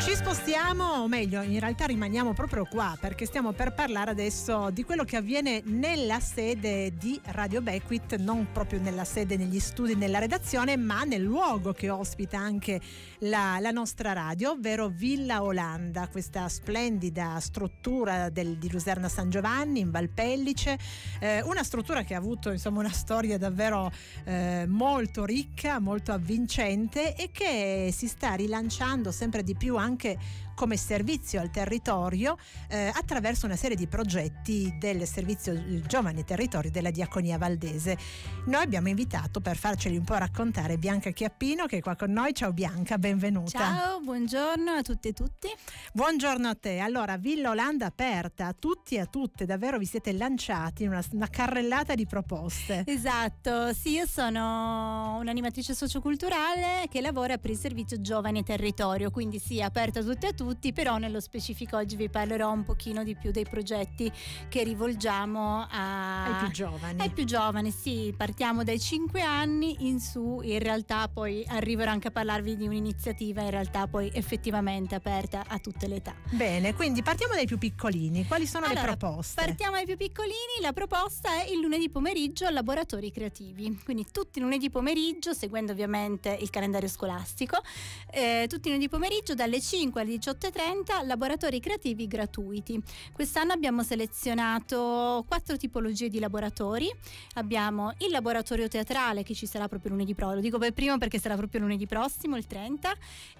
Ci spostiamo, o meglio, in realtà rimaniamo proprio qua perché stiamo per parlare adesso di quello che avviene nella sede di Radio Bequit, non proprio nella sede, negli studi, nella redazione, ma nel luogo che ospita anche la, la nostra radio, ovvero Villa Olanda, questa splendida struttura del, di Luserna San Giovanni in Valpellice, eh, una struttura che ha avuto insomma una storia davvero eh, molto ricca, molto avvincente e che si sta rilanciando sempre di più anche anche come servizio al territorio eh, attraverso una serie di progetti del servizio eh, Giovani Territori della Diaconia Valdese. Noi abbiamo invitato per farceli un po' raccontare Bianca Chiappino che è qua con noi. Ciao Bianca, benvenuta. Ciao, buongiorno a tutte e tutti. Buongiorno a te. Allora, Villa Olanda aperta a tutti e a tutte, davvero vi siete lanciati in una, una carrellata di proposte. Esatto, sì, io sono un'animatrice socioculturale che lavora per il servizio Giovani Territorio, quindi sì, aperta a tutti e a tutti tutti, però nello specifico oggi vi parlerò un pochino di più dei progetti che rivolgiamo a... ai più giovani. Ai più giovani, sì, partiamo dai 5 anni in su, in realtà poi arriverò anche a parlarvi di un'iniziativa in realtà poi effettivamente aperta a tutte le età. Bene, quindi partiamo dai più piccolini, quali sono allora, le proposte? Partiamo dai più piccolini, la proposta è il lunedì pomeriggio laboratori creativi, quindi tutti i lunedì pomeriggio, seguendo ovviamente il calendario scolastico, eh, tutti i lunedì pomeriggio dalle 5 alle 18 30 laboratori creativi gratuiti. Quest'anno abbiamo selezionato quattro tipologie di laboratori. Abbiamo il laboratorio teatrale che ci sarà proprio lunedì prossimo, lo dico per primo perché sarà proprio lunedì prossimo, il 30.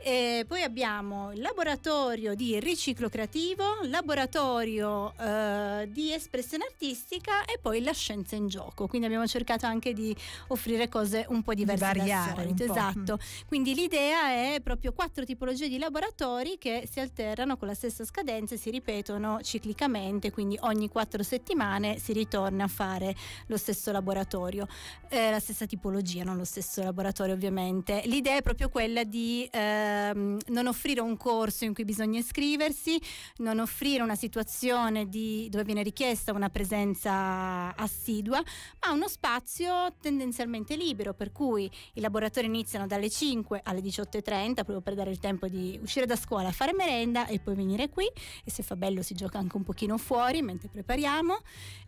E poi abbiamo il laboratorio di riciclo creativo, laboratorio eh, di espressione artistica e poi la scienza in gioco. Quindi abbiamo cercato anche di offrire cose un po' diverse di variare, dal solito. Esatto. Quindi l'idea è proprio quattro tipologie di laboratori che si alternano con la stessa scadenza e si ripetono ciclicamente, quindi ogni quattro settimane si ritorna a fare lo stesso laboratorio, eh, la stessa tipologia, non lo stesso laboratorio ovviamente. L'idea è proprio quella di ehm, non offrire un corso in cui bisogna iscriversi, non offrire una situazione di, dove viene richiesta una presenza assidua, ma uno spazio tendenzialmente libero, per cui i laboratori iniziano dalle 5 alle 18.30 proprio per dare il tempo di uscire da scuola, fare fare merenda e poi venire qui e se fa bello si gioca anche un pochino fuori mentre prepariamo,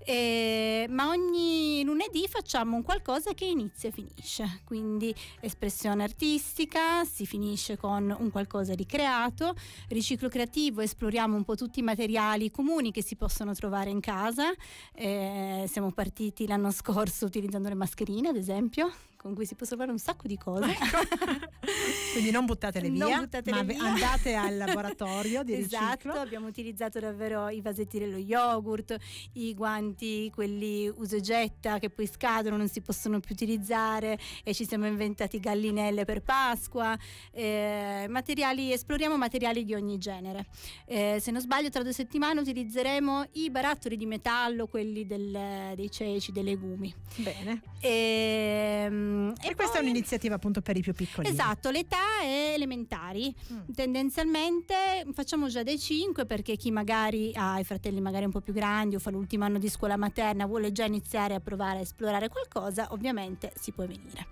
e, ma ogni lunedì facciamo un qualcosa che inizia e finisce, quindi espressione artistica, si finisce con un qualcosa di creato, riciclo creativo, esploriamo un po' tutti i materiali comuni che si possono trovare in casa, eh, siamo partiti l'anno scorso utilizzando le mascherine ad esempio, con cui si possono fare un sacco di cose. Ecco. Quindi non buttatele via, non buttatele via. andate al laboratorio di esatto, riciclo. abbiamo utilizzato davvero i vasetti dello yogurt, i guanti, quelli uso e getta che poi scadono, non si possono più utilizzare e ci siamo inventati gallinelle per Pasqua, eh, materiali, esploriamo materiali di ogni genere. Eh, se non sbaglio tra due settimane utilizzeremo i barattoli di metallo, quelli del, dei ceci, dei legumi. Bene. E, ehm, Ehm, e, e questa poi... è un'iniziativa appunto per i più piccoli. Esatto, l'età è elementari. Mm. Tendenzialmente facciamo già dei 5 perché chi magari ha i fratelli magari un po' più grandi o fa l'ultimo anno di scuola materna, vuole già iniziare a provare a esplorare qualcosa, ovviamente si può venire.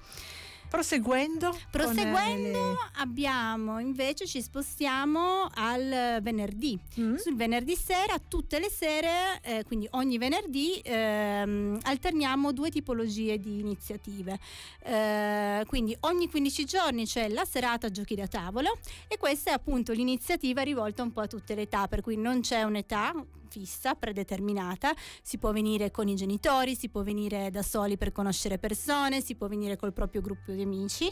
Proseguendo? Eh, Proseguendo abbiamo invece ci spostiamo al venerdì. Mm. Sul venerdì sera, tutte le sere, eh, quindi ogni venerdì, ehm, alterniamo due tipologie di iniziative. Eh, quindi ogni 15 giorni c'è la serata giochi da tavola e questa è appunto l'iniziativa rivolta un po' a tutte le età, per cui non c'è un'età, fissa, predeterminata, si può venire con i genitori, si può venire da soli per conoscere persone, si può venire col proprio gruppo di amici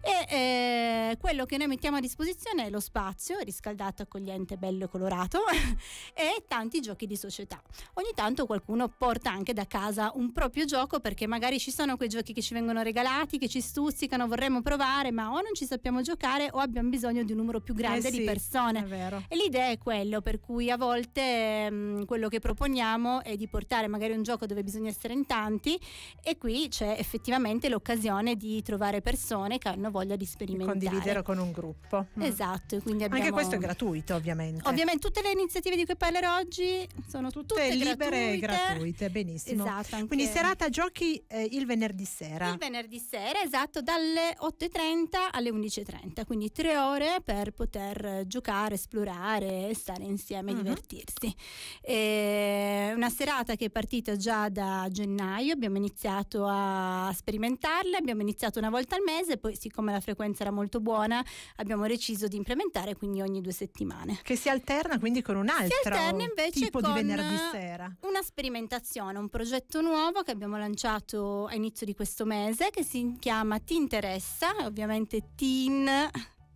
e eh, quello che noi mettiamo a disposizione è lo spazio riscaldato, accogliente, bello e colorato e tanti giochi di società. Ogni tanto qualcuno porta anche da casa un proprio gioco perché magari ci sono quei giochi che ci vengono regalati, che ci stuzzicano, vorremmo provare, ma o non ci sappiamo giocare o abbiamo bisogno di un numero più grande eh sì, di persone. E l'idea è quello per cui a volte ehm, Ehm, quello che proponiamo è di portare magari un gioco dove bisogna essere in tanti e qui c'è effettivamente l'occasione di trovare persone che hanno voglia di sperimentare. condividere con un gruppo. Mm. Esatto. Abbiamo... Anche questo è gratuito ovviamente. Ovviamente tutte le iniziative di cui parlerò oggi sono tutte, tutte libere gratuite. e gratuite, benissimo. Esatto. Anche... Quindi serata giochi eh, il venerdì sera. Il venerdì sera, esatto, dalle 8.30 alle 11.30, quindi tre ore per poter giocare, esplorare, stare insieme, uh-huh. divertirsi. È una serata che è partita già da gennaio, abbiamo iniziato a sperimentarla, abbiamo iniziato una volta al mese, poi siccome la frequenza era molto buona abbiamo deciso di implementare quindi ogni due settimane. Che si alterna quindi con un altro tipo con di venerdì sera. Una sperimentazione, un progetto nuovo che abbiamo lanciato a inizio di questo mese che si chiama Ti interessa, ovviamente Teen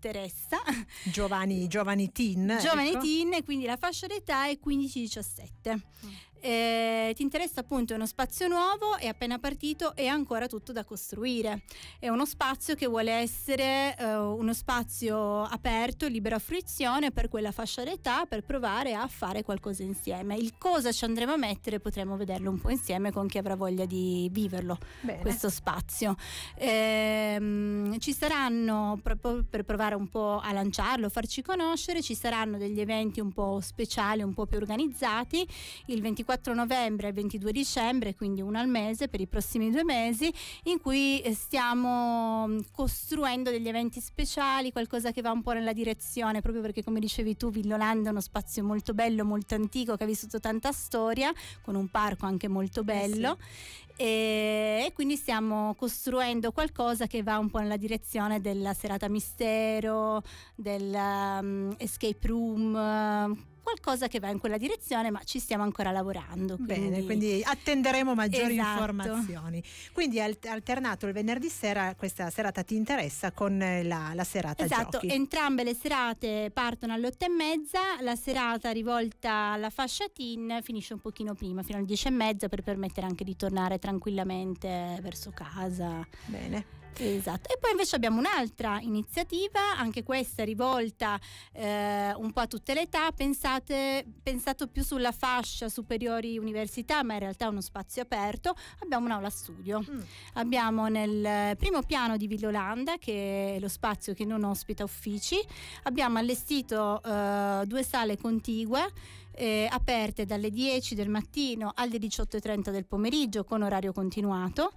interessa. Giovani, giovani teen. Giovani ecco. teen, quindi la fascia d'età è 15-17. Mm eh, ti interessa appunto uno spazio nuovo, è appena partito e ancora tutto da costruire. È uno spazio che vuole essere eh, uno spazio aperto, libero a fruizione per quella fascia d'età per provare a fare qualcosa insieme. Il cosa ci andremo a mettere potremo vederlo un po' insieme con chi avrà voglia di viverlo, Bene. questo spazio. Ehm, ci saranno, proprio per provare un po' a lanciarlo, farci conoscere, ci saranno degli eventi un po' speciali, un po' più organizzati. Il 24 24 novembre al 22 dicembre, quindi uno al mese per i prossimi due mesi, in cui eh, stiamo mm, costruendo degli eventi speciali, qualcosa che va un po' nella direzione, proprio perché come dicevi tu, Villolanda è uno spazio molto bello, molto antico, che ha vissuto tanta storia, con un parco anche molto bello. Eh sì e, quindi stiamo costruendo qualcosa che va un po' nella direzione della serata mistero, del um, room qualcosa che va in quella direzione, ma ci stiamo ancora lavorando. Quindi... Bene, quindi attenderemo maggiori esatto. informazioni. Quindi alternato il venerdì sera questa serata ti interessa con eh, la, la serata esatto, giochi. entrambe le serate partono alle otto e mezza, la serata rivolta alla fascia teen finisce un pochino prima, fino alle dieci e mezza per permettere anche di tornare tranquillamente verso casa. Bene. Esatto, e poi invece abbiamo un'altra iniziativa, anche questa rivolta eh, un po' a tutte le età, pensate, pensato più sulla fascia superiori università, ma in realtà è uno spazio aperto, abbiamo un'aula studio. Mm. Abbiamo nel primo piano di Villolanda, che è lo spazio che non ospita uffici, abbiamo allestito eh, due sale contigue. Eh, aperte dalle 10 del mattino alle 18.30 del pomeriggio con orario continuato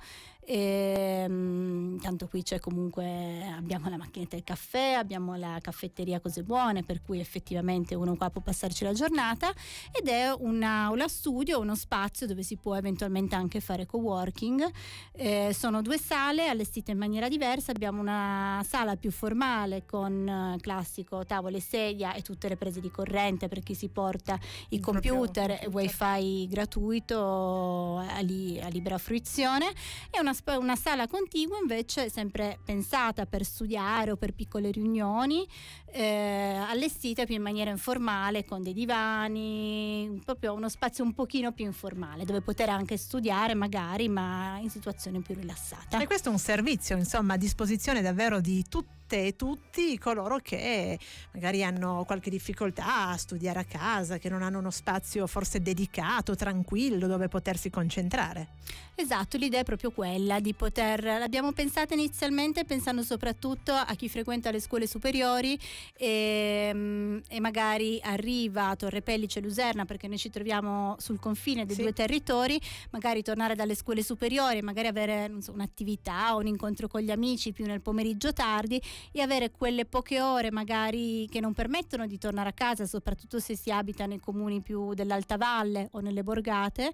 e, ehm, tanto qui c'è comunque, abbiamo la macchinetta del caffè, abbiamo la caffetteria Cose Buone, per cui effettivamente uno qua può passarci la giornata ed è un'aula studio, uno spazio dove si può eventualmente anche fare co-working. Eh, sono due sale allestite in maniera diversa, abbiamo una sala più formale con eh, classico tavolo e sedia e tutte le prese di corrente per chi si porta il, computer, computer, wifi gratuito a, li, a libera fruizione e una una sala contigua invece sempre pensata per studiare o per piccole riunioni, eh, allestita più in maniera informale con dei divani, proprio uno spazio un pochino più informale dove poter anche studiare magari ma in situazione più rilassata. E questo è un servizio insomma a disposizione davvero di tutti tutte e tutti coloro che magari hanno qualche difficoltà a studiare a casa, che non hanno uno spazio forse dedicato, tranquillo, dove potersi concentrare. Esatto, l'idea è proprio quella di poter, l'abbiamo pensata inizialmente pensando soprattutto a chi frequenta le scuole superiori e, ehm, e magari arriva a Torre Pellice e Luserna perché noi ci troviamo sul confine dei sì. due territori, magari tornare dalle scuole superiori, magari avere so, un'attività o un incontro con gli amici più nel pomeriggio tardi e avere quelle poche ore magari che non permettono di tornare a casa, soprattutto se si abita nei comuni più dell'Alta Valle o nelle borgate.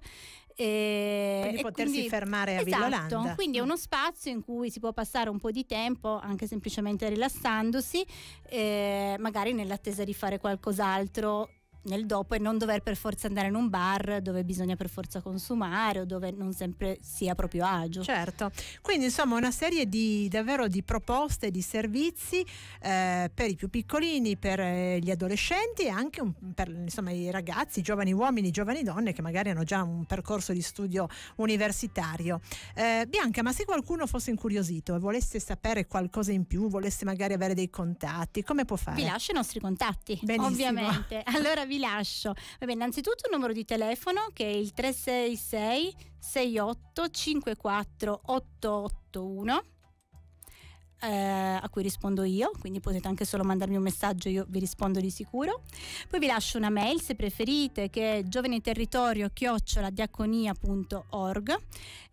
E, quindi e potersi quindi, fermare a esatto, Villolanda. Quindi è mm. uno spazio in cui si può passare un po' di tempo, anche semplicemente rilassandosi, eh, magari nell'attesa di fare qualcos'altro nel dopo e non dover per forza andare in un bar dove bisogna per forza consumare o dove non sempre si è proprio agio. Certo, quindi insomma una serie di, davvero di proposte, di servizi eh, per i più piccolini, per eh, gli adolescenti e anche un, per insomma, i ragazzi, giovani uomini, giovani donne che magari hanno già un percorso di studio universitario. Eh, Bianca, ma se qualcuno fosse incuriosito e volesse sapere qualcosa in più, volesse magari avere dei contatti, come può fare? Vi lascio i nostri contatti, Benissimo. ovviamente. Allora vi vi lascio. Vabbè, innanzitutto un numero di telefono che è il 366 68 54 881 eh, a cui rispondo io, quindi potete anche solo mandarmi un messaggio, io vi rispondo di sicuro. Poi vi lascio una mail se preferite che è giovaniterritorio diaconiaorg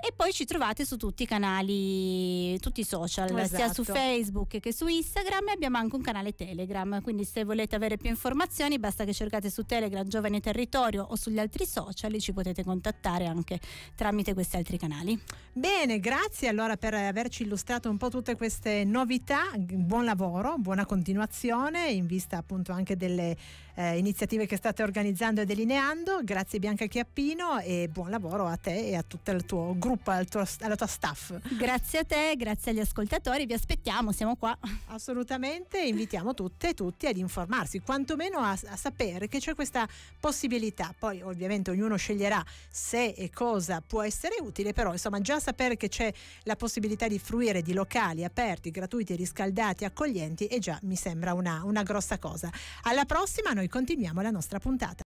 e poi ci trovate su tutti i canali, tutti i social, esatto. sia su esatto. Facebook che su Instagram e abbiamo anche un canale Telegram, quindi se volete avere più informazioni basta che cercate su Telegram Giovane Territorio o sugli altri social e ci potete contattare anche tramite questi altri canali. Bene, grazie allora per averci illustrato un po' tutte queste novità, buon lavoro, buona continuazione in vista appunto anche delle eh, iniziative che state organizzando e delineando. Grazie Bianca Chiappino e buon lavoro a te e a tutto il tuo gruppo, al tuo, alla tua staff. Grazie a te, grazie agli ascoltatori, vi aspettiamo, siamo qua. Assolutamente, invitiamo tutte e tutti ad informarsi, quantomeno a, a sapere che c'è questa possibilità. Poi ovviamente ognuno sceglierà se e cosa può essere utile, però insomma già sapere che c'è la possibilità di fruire di locali aperti concerti gratuiti, riscaldati, accoglienti e già mi sembra una, una grossa cosa. Alla prossima, noi continuiamo la nostra puntata.